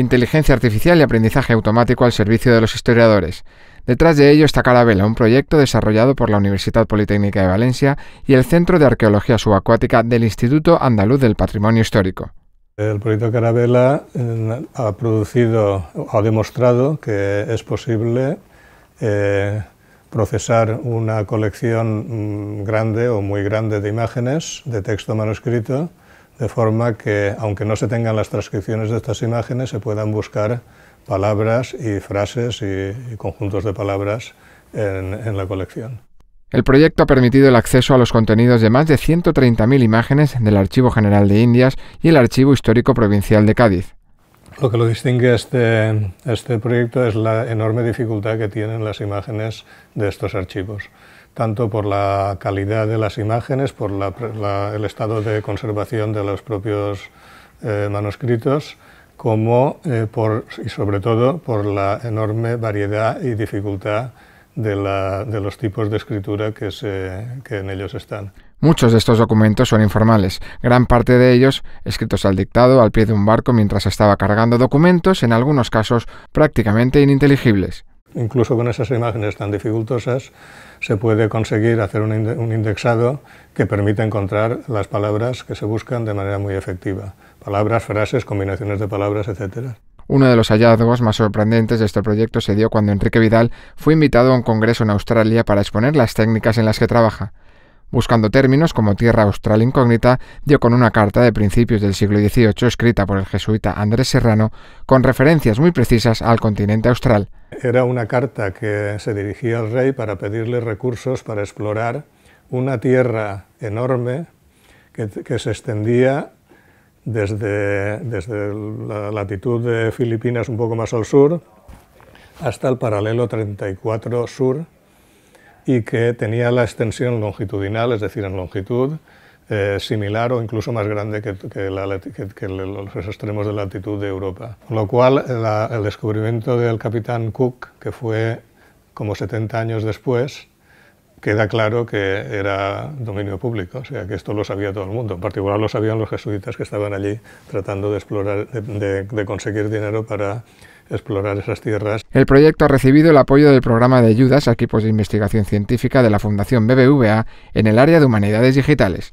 inteligencia artificial y aprendizaje automático al servicio de los historiadores. Detrás de ello está Carabela, un proyecto desarrollado por la Universidad Politécnica de Valencia y el Centro de Arqueología Subacuática del Instituto Andaluz del Patrimonio Histórico. El proyecto Carabela eh, ha producido, ha demostrado que es posible eh, procesar una colección mm, grande o muy grande de imágenes de texto manuscrito de forma que, aunque no se tengan las transcripciones de estas imágenes, se puedan buscar palabras y frases y, conjuntos de palabras en, en la colección. El proyecto ha permitido el acceso a los contenidos de más de 130.000 imágenes del Archivo General de Indias y el Archivo Histórico Provincial de Cádiz. Lo que lo distingue este, este proyecto es la enorme dificultad que tienen las imágenes de estos archivos, tanto por la calidad de las imágenes, por el estado de conservación de los propios eh, manuscritos, como eh, por, y sobre todo por la enorme variedad y dificultad de, los tipos de escritura que, en ellos están. Muchos de estos documentos son informales, gran parte de ellos escritos al dictado al pie de un barco mientras estaba cargando documentos, en algunos casos prácticamente ininteligibles. Incluso con esas imágenes tan dificultosas se puede conseguir hacer un, indexado que permite encontrar las palabras que se buscan de manera muy efectiva. Palabras, frases, combinaciones de palabras, etcétera. Uno de los hallazgos más sorprendentes de este proyecto se dio cuando Enrique Vidal fue invitado a un congreso en Australia para exponer las técnicas en las que trabaja. Buscando términos como tierra austral incógnita, dio con una carta de principios del siglo XVIII escrita por el jesuita Andrés Serrano con referencias muy precisas al continente austral. Era una carta que se dirigía al rey para pedirle recursos para explorar una tierra enorme que, se extendía desde, desde la latitud de Filipinas un poco más al sur hasta el paralelo 34 sur y que tenía la extensión longitudinal, es decir, en longitud, eh, similar o incluso más grande que, que, los extremos de latitud de Europa. Con lo cual, el descubrimiento del capitán Cook, que fue como 70 años después, queda claro que era dominio público, o sea que esto lo sabía todo el mundo, en particular lo sabían los jesuitas que estaban allí tratando de, explorar, de, conseguir dinero para explorar esas tierras. El proyecto ha recibido el apoyo del programa de ayudas a equipos de investigación científica de la Fundación BBVA en el área de humanidades digitales.